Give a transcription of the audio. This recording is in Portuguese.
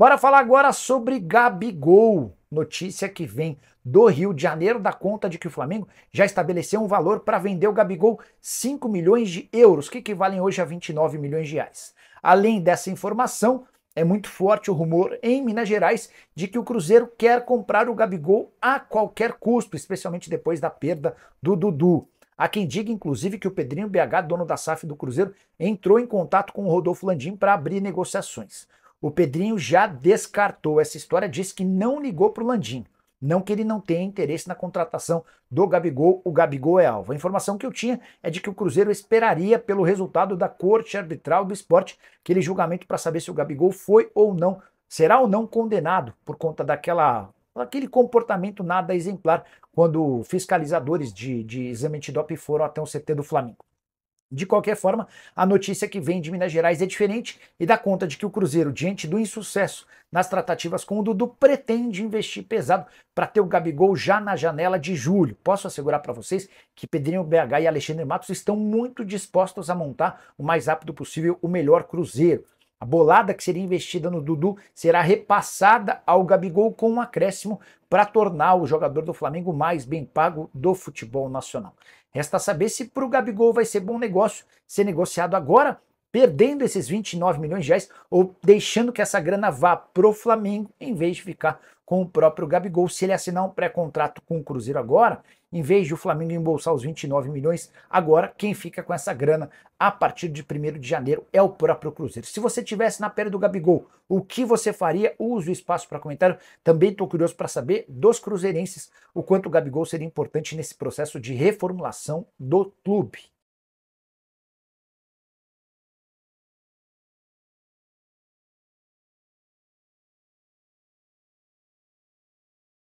Bora falar agora sobre Gabigol. Notícia que vem do Rio de Janeiro, da conta de que o Flamengo já estabeleceu um valor para vender o Gabigol 5 milhões de euros, que equivalem hoje a 29 milhões de reais. Além dessa informação, é muito forte o rumor em Minas Gerais de que o Cruzeiro quer comprar o Gabigol a qualquer custo, especialmente depois da perda do Dudu. Há quem diga, inclusive, que o Pedrinho BH, dono da SAF do Cruzeiro, entrou em contato com o Rodolfo Landim para abrir negociações. O Pedrinho já descartou essa história, disse que não ligou para o Landim. Não que ele não tenha interesse na contratação do Gabigol, o Gabigol é alvo. A informação que eu tinha é de que o Cruzeiro esperaria pelo resultado da Corte Arbitral do Esporte, aquele julgamento para saber se o Gabigol foi ou não, será ou não condenado por conta daquela aquele comportamento nada exemplar quando fiscalizadores de, de exame antidope foram até o CT do Flamengo. De qualquer forma, a notícia que vem de Minas Gerais é diferente e dá conta de que o Cruzeiro, diante do insucesso nas tratativas com o Dudu, pretende investir pesado para ter o Gabigol já na janela de julho. Posso assegurar para vocês que Pedrinho BH e Alexandre Matos estão muito dispostos a montar o mais rápido possível o melhor Cruzeiro. A bolada que seria investida no Dudu será repassada ao Gabigol com um acréscimo para tornar o jogador do Flamengo mais bem pago do futebol nacional. Resta saber se para o Gabigol vai ser bom negócio ser negociado agora perdendo esses 29 milhões de reais ou deixando que essa grana vá pro Flamengo em vez de ficar com o próprio Gabigol. Se ele assinar um pré-contrato com o Cruzeiro agora, em vez de o Flamengo embolsar os 29 milhões, agora quem fica com essa grana a partir de 1 de janeiro é o próprio Cruzeiro. Se você tivesse na pele do Gabigol, o que você faria? Use o espaço para comentário. Também estou curioso para saber dos cruzeirenses o quanto o Gabigol seria importante nesse processo de reformulação do clube.